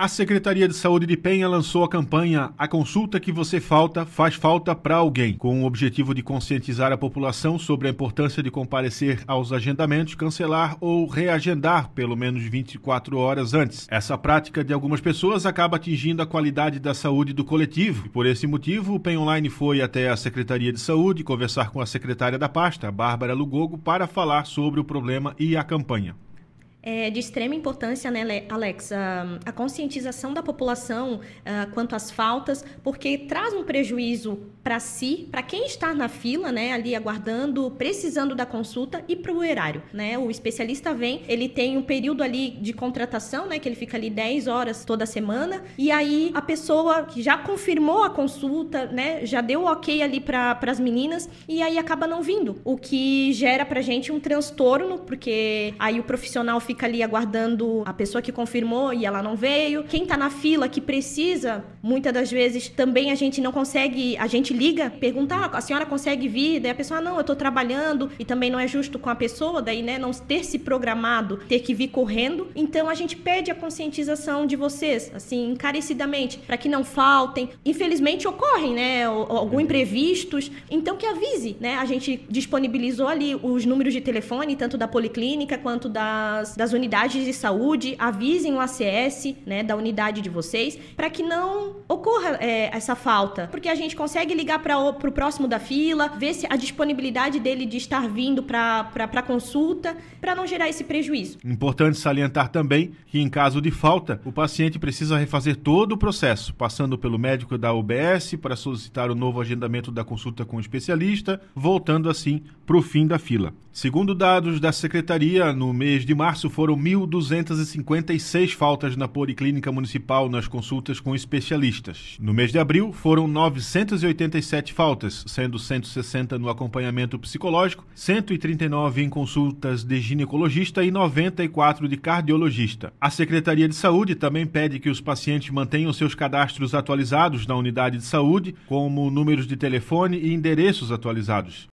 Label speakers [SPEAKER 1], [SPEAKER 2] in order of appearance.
[SPEAKER 1] A Secretaria de Saúde de Penha lançou a campanha A Consulta que Você Falta Faz Falta para Alguém, com o objetivo de conscientizar a população sobre a importância de comparecer aos agendamentos, cancelar ou reagendar pelo menos 24 horas antes. Essa prática de algumas pessoas acaba atingindo a qualidade da saúde do coletivo. E por esse motivo, o Penha Online foi até a Secretaria de Saúde conversar com a secretária da pasta, Bárbara Lugogo, para falar sobre o problema e a campanha.
[SPEAKER 2] É de extrema importância, né, Alex, a, a conscientização da população a, ah, quanto às faltas, porque traz um prejuízo para si, para quem está na fila, né, ali aguardando, precisando da consulta e para o erário, né? O especialista vem, ele tem um período ali de contratação, né, que ele fica ali 10 horas toda semana, e aí a pessoa que já confirmou a consulta, né, já deu OK ali para as meninas e aí acaba não vindo, o que gera para gente um transtorno, porque aí o profissional fica ali aguardando a pessoa que confirmou e ela não veio. Quem tá na fila que precisa, muitas das vezes também a gente não consegue, a gente liga, pergunta, ah, a senhora consegue vir? Daí a pessoa, ah, não, eu tô trabalhando e também não é justo com a pessoa, daí, né, não ter se programado, ter que vir correndo. Então a gente pede a conscientização de vocês, assim, encarecidamente, para que não faltem. Infelizmente ocorrem, né, algum uhum. imprevistos, então que avise, né? A gente disponibilizou ali os números de telefone, tanto da policlínica quanto das das unidades de saúde, avisem o ACS, né, da unidade de vocês, para que não ocorra é, essa falta, porque a gente consegue ligar para o próximo da fila, ver se a disponibilidade dele de estar vindo para consulta, para não gerar esse prejuízo.
[SPEAKER 1] Importante salientar também que em caso de falta, o paciente precisa refazer todo o processo, passando pelo médico da UBS para solicitar o novo agendamento da consulta com o especialista, voltando assim para o fim da fila. Segundo dados da secretaria, no mês de março março, foram 1.256 faltas na Policlínica Municipal nas consultas com especialistas. No mês de abril, foram 987 faltas, sendo 160 no acompanhamento psicológico, 139 em consultas de ginecologista e 94 de cardiologista. A Secretaria de Saúde também pede que os pacientes mantenham seus cadastros atualizados na unidade de saúde, como números de telefone e endereços atualizados.